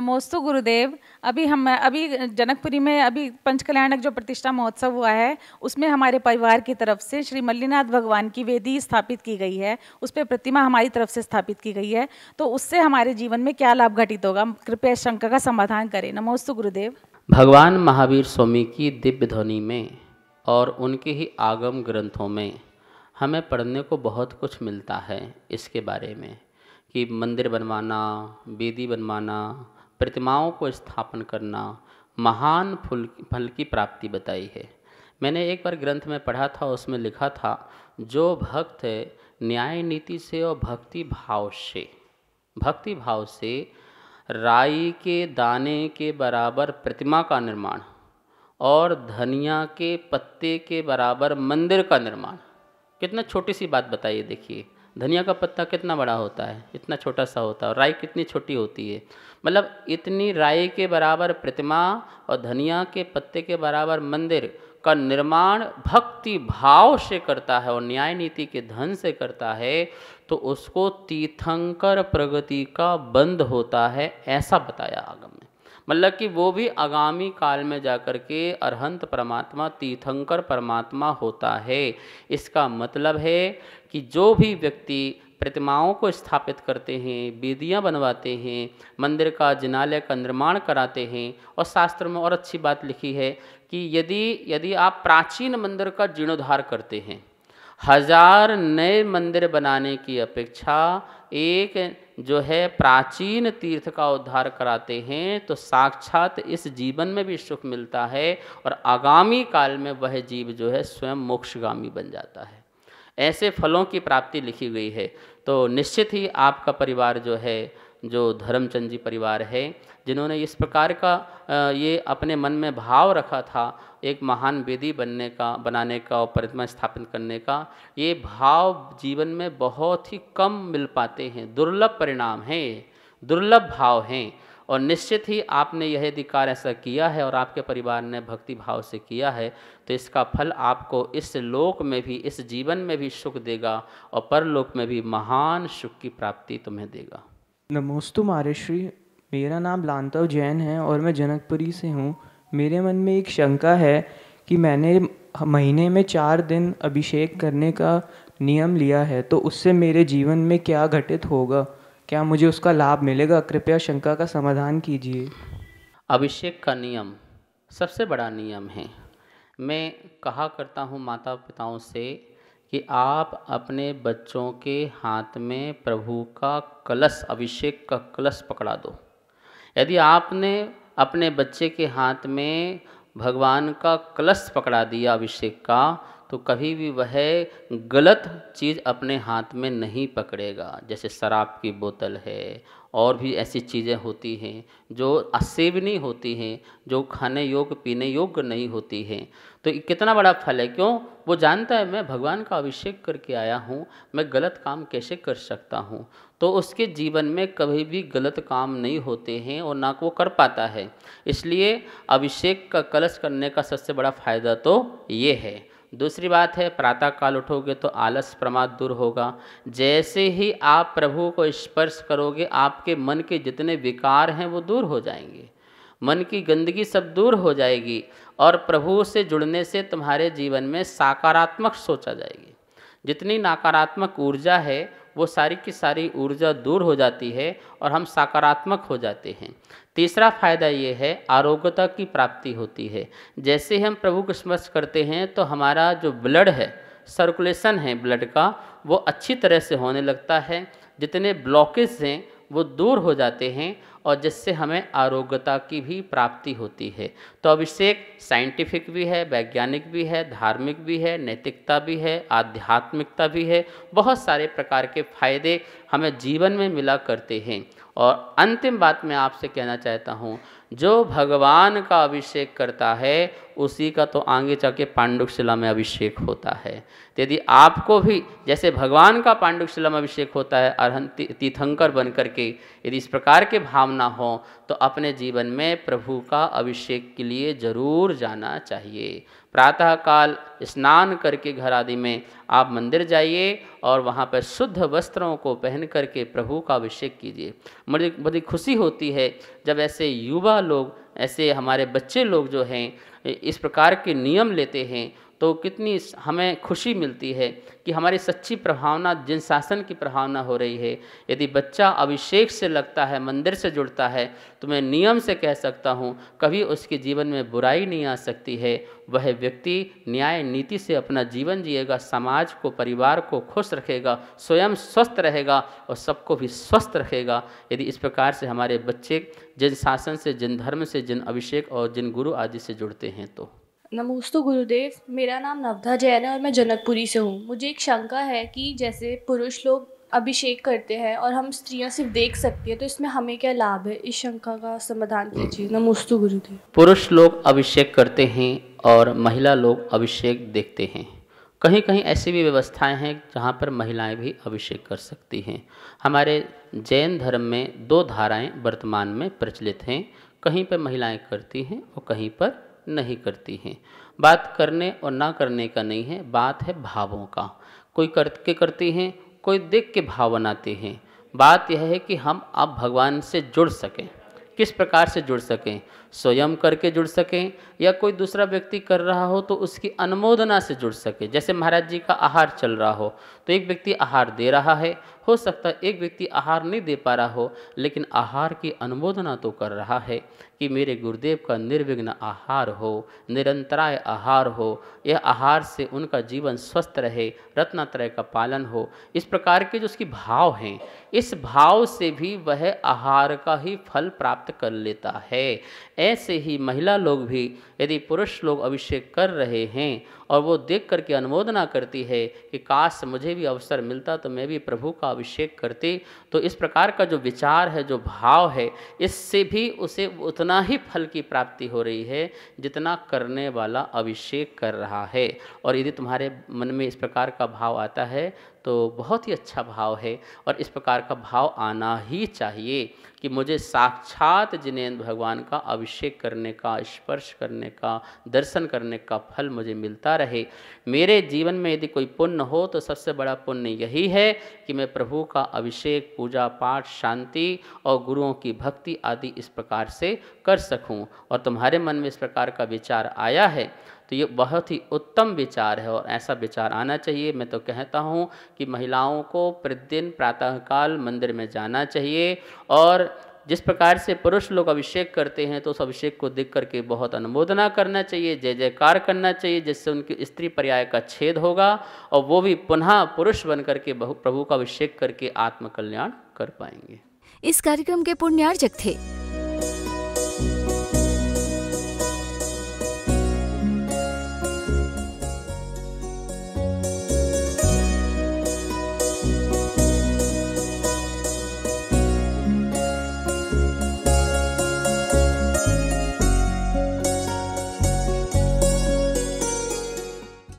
नमोस्तु गुरुदेव अभी हम अभी जनकपुरी में अभी पंचकल्याणक जो प्रतिष्ठा महोत्सव हुआ है उसमें हमारे परिवार की तरफ से श्री मल्लीनाथ भगवान की वेदी स्थापित की गई है उस पर प्रतिमा हमारी तरफ से स्थापित की गई है तो उससे हमारे जीवन में क्या लाभ घटित होगा कृपया शंका का समाधान करें नमोस्तु गुरुदेव भगवान महावीर स्वामी की दिव्य ध्वनि में और उनके ही आगम ग्रंथों में हमें पढ़ने को बहुत कुछ मिलता है इसके बारे में कि मंदिर बनवाना वेदी बनवाना प्रतिमाओं को स्थापन करना महान फूल फल की प्राप्ति बताई है मैंने एक बार ग्रंथ में पढ़ा था उसमें लिखा था जो भक्त न्याय नीति से और भक्ति भाव से भक्ति भाव से राई के दाने के बराबर प्रतिमा का निर्माण और धनिया के पत्ते के बराबर मंदिर का निर्माण कितना छोटी सी बात बताइए देखिए धनिया का पत्ता कितना बड़ा होता है इतना छोटा सा होता है और राई कितनी छोटी होती है मतलब इतनी राई के बराबर प्रतिमा और धनिया के पत्ते के बराबर मंदिर का निर्माण भक्ति भाव से करता है और न्याय नीति के धन से करता है तो उसको तीर्थंकर प्रगति का बंद होता है ऐसा बताया आगम में मतलब कि वो भी आगामी काल में जाकर के अरहंत परमात्मा तीर्थंकर परमात्मा होता है इसका मतलब है कि जो भी व्यक्ति प्रतिमाओं को स्थापित करते हैं वेदियाँ बनवाते हैं मंदिर का जिनालय का निर्माण कराते हैं और शास्त्र में और अच्छी बात लिखी है कि यदि यदि आप प्राचीन मंदिर का जीर्णोद्धार करते हैं हजार नए मंदिर बनाने की अपेक्षा एक जो है प्राचीन तीर्थ का उद्धार कराते हैं तो साक्षात इस जीवन में भी सुख मिलता है और आगामी काल में वह जीव जो है स्वयं मोक्षगामी बन जाता है ऐसे फलों की प्राप्ति लिखी गई है तो निश्चित ही आपका परिवार जो है जो धर्मचंद जी परिवार है जिन्होंने इस प्रकार का ये अपने मन में भाव रखा था एक महान वेदी बनने का बनाने का और परिमा स्थापित करने का ये भाव जीवन में बहुत ही कम मिल पाते हैं दुर्लभ परिणाम हैं दुर्लभ भाव हैं और निश्चित ही आपने यह अधिकार ऐसा किया है और आपके परिवार ने भक्ति भाव से किया है तो इसका फल आपको इस लोक में भी इस जीवन में भी सुख देगा और परलोक में भी महान सुख की प्राप्ति तुम्हें देगा नमोस्तु मारे श्री मेरा नाम लांतव जैन है और मैं जनकपुरी से हूँ मेरे मन में एक शंका है कि मैंने महीने में चार दिन अभिषेक करने का नियम लिया है तो उससे मेरे जीवन में क्या घटित होगा क्या मुझे उसका लाभ मिलेगा कृपया शंका का समाधान कीजिए अभिषेक का नियम सबसे बड़ा नियम है मैं कहा करता हूँ माता पिताओं से कि आप अपने बच्चों के हाथ में प्रभु का कलश अभिषेक का कलश पकड़ा दो यदि आपने अपने बच्चे के हाथ में भगवान का कलश पकड़ा दिया अभिषेक का तो कभी भी वह गलत चीज़ अपने हाथ में नहीं पकड़ेगा जैसे शराब की बोतल है और भी ऐसी चीज़ें होती हैं जो असेवनी होती हैं जो खाने योग्य पीने योग्य नहीं होती हैं तो कितना बड़ा फल है क्यों वो जानता है मैं भगवान का अभिषेक करके आया हूँ मैं गलत काम कैसे कर सकता हूँ तो उसके जीवन में कभी भी गलत काम नहीं होते हैं और ना वो कर पाता है इसलिए अभिषेक का कलश करने का सबसे बड़ा फ़ायदा तो ये है दूसरी बात है प्रातःकाल उठोगे तो आलस प्रमाद दूर होगा जैसे ही आप प्रभु को स्पर्श करोगे आपके मन के जितने विकार हैं वो दूर हो जाएंगे मन की गंदगी सब दूर हो जाएगी और प्रभु से जुड़ने से तुम्हारे जीवन में सकारात्मक सोचा जाएगी जितनी नकारात्मक ऊर्जा है वो सारी की सारी ऊर्जा दूर हो जाती है और हम सकारात्मक हो जाते हैं तीसरा फायदा ये है आरोग्यता की प्राप्ति होती है जैसे हम प्रभु को स्मर्श करते हैं तो हमारा जो ब्लड है सर्कुलेशन है ब्लड का वो अच्छी तरह से होने लगता है जितने ब्लॉकेज हैं वो दूर हो जाते हैं और जिससे हमें आरोग्यता की भी प्राप्ति होती है तो अभिषेक साइंटिफिक भी है वैज्ञानिक भी है धार्मिक भी है नैतिकता भी है आध्यात्मिकता भी है बहुत सारे प्रकार के फायदे हमें जीवन में मिला करते हैं और अंतिम बात मैं आपसे कहना चाहता हूँ जो भगवान का अभिषेक करता है उसी का तो आगे चल के पांडुकशिला में अभिषेक होता है यदि आपको भी जैसे भगवान का पांडुकशिला में अभिषेक होता है अरहन तीर्थंकर बन करके यदि इस प्रकार के भावना हो तो अपने जीवन में प्रभु का अभिषेक के लिए जरूर जाना चाहिए प्रातःकाल स्नान करके घर आदि में आप मंदिर जाइए और वहाँ पर शुद्ध वस्त्रों को पहन करके प्रभु का अभिषेक कीजिए मुझे बड़ी खुशी होती है जब ऐसे युवा लोग ऐसे हमारे बच्चे लोग जो हैं इस प्रकार के नियम लेते हैं तो कितनी हमें खुशी मिलती है कि हमारी सच्ची प्रभावना जिन शासन की प्रभावना हो रही है यदि बच्चा अभिषेक से लगता है मंदिर से जुड़ता है तो मैं नियम से कह सकता हूँ कभी उसके जीवन में बुराई नहीं आ सकती है वह व्यक्ति न्याय नीति से अपना जीवन जिएगा समाज को परिवार को खुश रखेगा स्वयं स्वस्थ रहेगा और सबको भी स्वस्थ रखेगा यदि इस प्रकार से हमारे बच्चे जिन शासन से जिन धर्म से जिन अभिषेक और जिन गुरु आदि से जुड़ते हैं तो नमोस्तु गुरुदेव मेरा नाम नवधा जैन है और मैं जनकपुरी से हूँ मुझे एक शंका है कि जैसे पुरुष लोग अभिषेक करते हैं और हम स्त्रियाँ सिर्फ देख सकती हैं तो इसमें हमें क्या लाभ है इस शंका का समाधान कीजिए हम्म। नमोस्तु गुरुदेव पुरुष लोग अभिषेक करते हैं और महिला लोग अभिषेक देखते हैं कहीं कहीं ऐसी भी व्यवस्थाएं हैं जहां पर महिलाएं भी अभिषेक कर सकती हैं हमारे जैन धर्म में दो धाराएं वर्तमान में प्रचलित हैं कहीं पर महिलाएं करती हैं और कहीं पर नहीं करती हैं बात करने और ना करने का नहीं है बात है भावों का कोई करके करती हैं कोई देख के भाव बनाते हैं बात यह है कि हम अब भगवान से जुड़ सकें किस प्रकार से जुड़ सकें स्वयं करके जुड़ सकें या कोई दूसरा व्यक्ति कर रहा हो तो उसकी अनुमोदना से जुड़ सके जैसे महाराज जी का आहार चल रहा हो तो एक व्यक्ति आहार दे रहा है हो सकता है एक व्यक्ति आहार नहीं दे पा रहा हो लेकिन आहार की अनुमोदना तो कर रहा है कि मेरे गुरुदेव का निर्विघ्न आहार हो निरंतराय आहार हो यह आहार से उनका जीवन स्वस्थ रहे रत्नात्रय का पालन हो इस प्रकार के जो उसकी भाव हैं इस भाव से भी वह आहार का ही फल प्राप्त कर लेता है ऐसे ही महिला लोग भी यदि पुरुष लोग अभिषेक कर रहे हैं और वो देख करके अनुमोदना करती है कि काश मुझे भी अवसर मिलता तो मैं भी प्रभु का अभिषेक करती तो इस प्रकार का जो विचार है जो भाव है इससे भी उसे उतना ही फल की प्राप्ति हो रही है जितना करने वाला अभिषेक कर रहा है और यदि तुम्हारे मन में इस प्रकार का भाव आता है तो बहुत ही अच्छा भाव है और इस प्रकार का भाव आना ही चाहिए कि मुझे साक्षात जिनेन्द्र भगवान का अभिषेक करने का स्पर्श करने का दर्शन करने का फल मुझे मिलता रहे मेरे जीवन में यदि कोई पुण्य हो तो सबसे बड़ा पुण्य यही है कि मैं प्रभु का अभिषेक पूजा पाठ शांति और गुरुओं की भक्ति आदि इस प्रकार से कर सकूं और तुम्हारे मन में इस प्रकार का विचार आया है तो ये बहुत ही उत्तम विचार है और ऐसा विचार आना चाहिए मैं तो कहता हूँ कि महिलाओं को प्रतिदिन प्रातःकाल मंदिर में जाना चाहिए और जिस प्रकार से पुरुष लोग अभिषेक करते हैं तो उस अभिषेक को देख करके बहुत अनुमोदना करना चाहिए जय जयकार करना चाहिए जिससे उनकी स्त्री पर्याय का छेद होगा और वो भी पुनः पुरुष बन करके प्रभु का अभिषेक करके आत्मकल्याण कर पाएंगे इस कार्यक्रम के पुण्यार्जक थे